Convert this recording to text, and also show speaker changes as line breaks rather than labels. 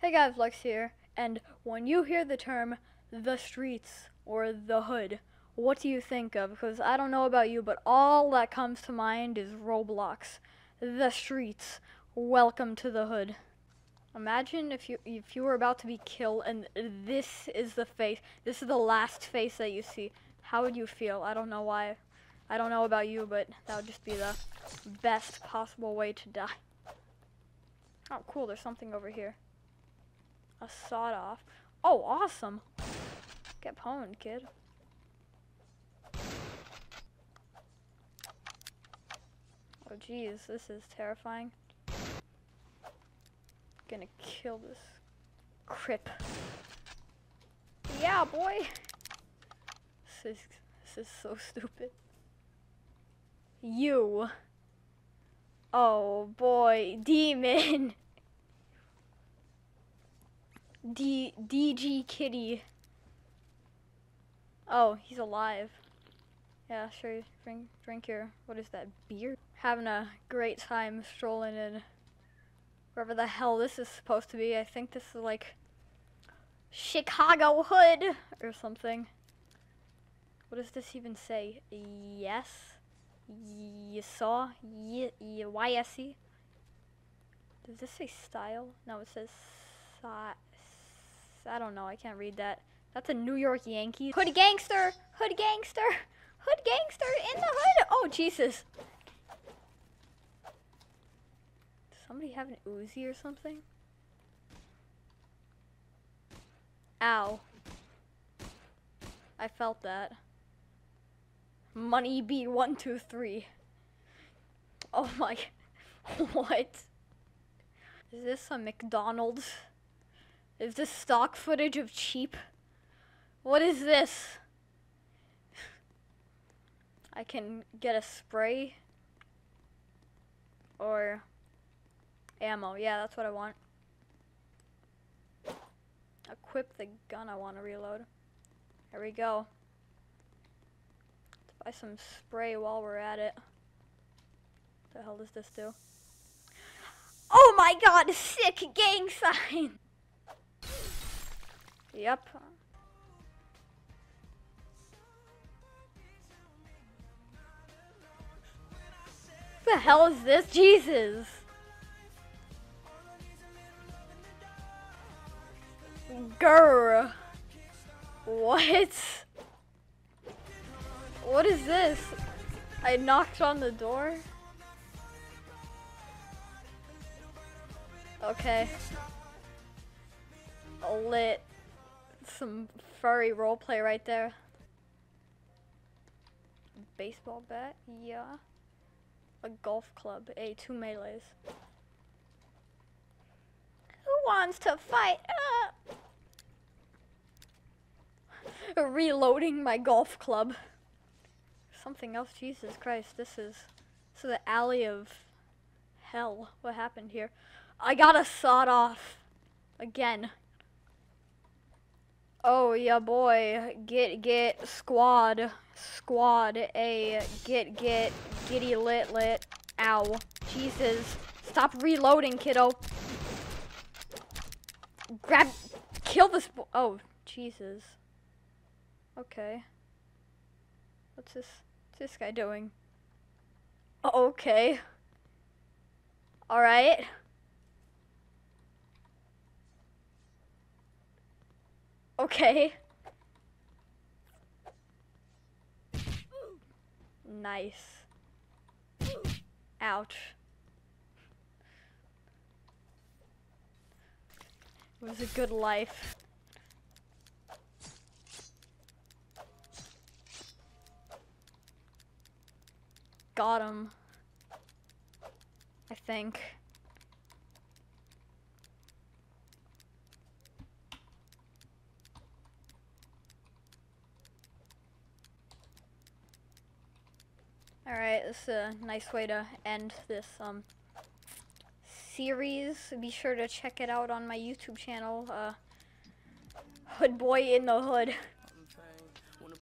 Hey guys, Lux here, and when you hear the term the streets or the hood, what do you think of? Because I don't know about you, but all that comes to mind is Roblox. The streets. Welcome to the hood. Imagine if you if you were about to be killed and this is the face. This is the last face that you see. How would you feel? I don't know why. I don't know about you, but that would just be the best possible way to die. Oh, cool. There's something over here. A sawed off. Oh, awesome. Get pwned, kid. Oh, jeez, this is terrifying. Gonna kill this crip. Yeah, boy! This is, this is so stupid. You. Oh, boy. Demon. D DG Kitty. Oh, he's alive. Yeah, sure. Drink, drink your, what is that, beer? Having a great time strolling in wherever the hell this is supposed to be. I think this is like Chicago Hood or something. What does this even say? Yes? You saw? Y-Y-S-E? Does this say style? No, it says si I don't know. I can't read that. That's a New York Yankees. Hood gangster. Hood gangster. Hood gangster in the hood. Oh, Jesus. Does somebody have an Uzi or something? Ow. I felt that. Money B123. Oh my. what? Is this a McDonald's? Is this stock footage of cheap? What is this? I can get a spray or ammo. Yeah, that's what I want. Equip the gun I want to reload. There we go. Let's buy some spray while we're at it. What the hell does this do? Oh my god, sick gang sign! Yep. What the hell is this? Jesus! Grr. What? What is this? I knocked on the door? Okay. Lit some furry roleplay right there. Baseball bat, yeah. A golf club, a hey, two melees. Who wants to fight? Uh. Reloading my golf club. Something else, Jesus Christ, this is, this is the alley of hell. What happened here? I got a sawed off. Again. Oh, yeah, boy. Get, get, squad. Squad, a get, get, giddy lit lit. Ow. Jesus. Stop reloading, kiddo. Grab, kill this boy. Oh, Jesus. Okay. What's this, what's this guy doing? Okay. Alright. Okay. Nice. Ouch. It was a good life. Got him. I think. Alright, this is a nice way to end this um, series. Be sure to check it out on my YouTube channel, uh, Hood Boy in the Hood.